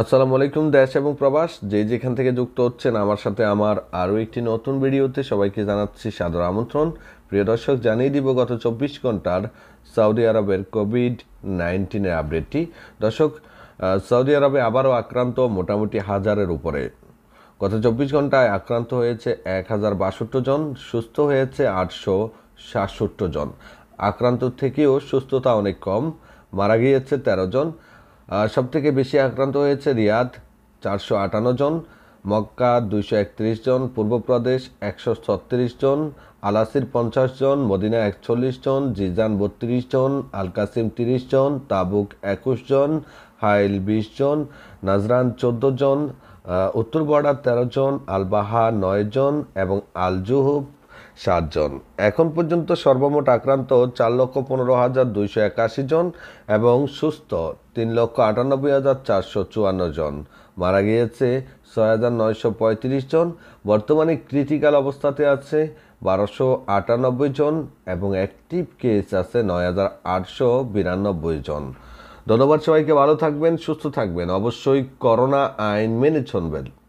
আসসালামু আলাইকুম দেশ এবং প্রবাস যে যেখান থেকে যুক্ত হচ্ছেন আমার সাথে আমার আরও একটি নতুন ভিডিওতে সবাইকে জানাচ্ছি সাদর আমন্ত্রণ প্রিয় দর্শক জানিয়ে দিব গত চব্বিশ ঘন্টার সৌদি আরবের কোভিড নাইন্টিনের আপডেটটি দর্শক সৌদি আরবে আবারও আক্রান্ত মোটামুটি হাজারের উপরে গত চব্বিশ ঘন্টায় আক্রান্ত হয়েছে এক হাজার বাষট্টি জন সুস্থ হয়েছে আটশো সাতষট্টি জন আক্রান্ত থেকেও সুস্থতা অনেক কম মারা গিয়েছে তেরো জন সবথেকে বেশি আক্রান্ত হয়েছে রিয়াদ চারশো আটান্ন জন মক্কা দুইশো একত্রিশ জন পূর্বপ্রদেশ একশো ছত্রিশ জন আলাসির পঞ্চাশ জন মদিনা একচল্লিশ জন জিজান বত্রিশ জন আল কাসিম তিরিশ জন তাবুক একুশ জন হাইল বিশ জন নাজরান চোদ্দ জন উত্তর বর্ডার তেরো জন আলবাহা নয় জন এবং আলজুহুব সাতজন এখন পর্যন্ত সর্বমোট আক্রান্ত চার লক্ষ পনেরো হাজার দুইশো একাশি জন এবং সুস্থ তিন লক্ষ আটানব্বই হাজার চারশো চুয়ান্ন জন মারা গিয়েছে ছয় হাজার নয়শো পঁয়ত্রিশ জন বর্তমানে ক্রিটিক্যাল অবস্থাতে আছে বারোশো আটানব্বই জন এবং অ্যাক্টিভ কেস আছে নয় হাজার আটশো বিরানব্বই জন ধন্যবাদ সবাইকে ভালো থাকবেন সুস্থ থাকবেন অবশ্যই করোনা আইন মেনে চলবেন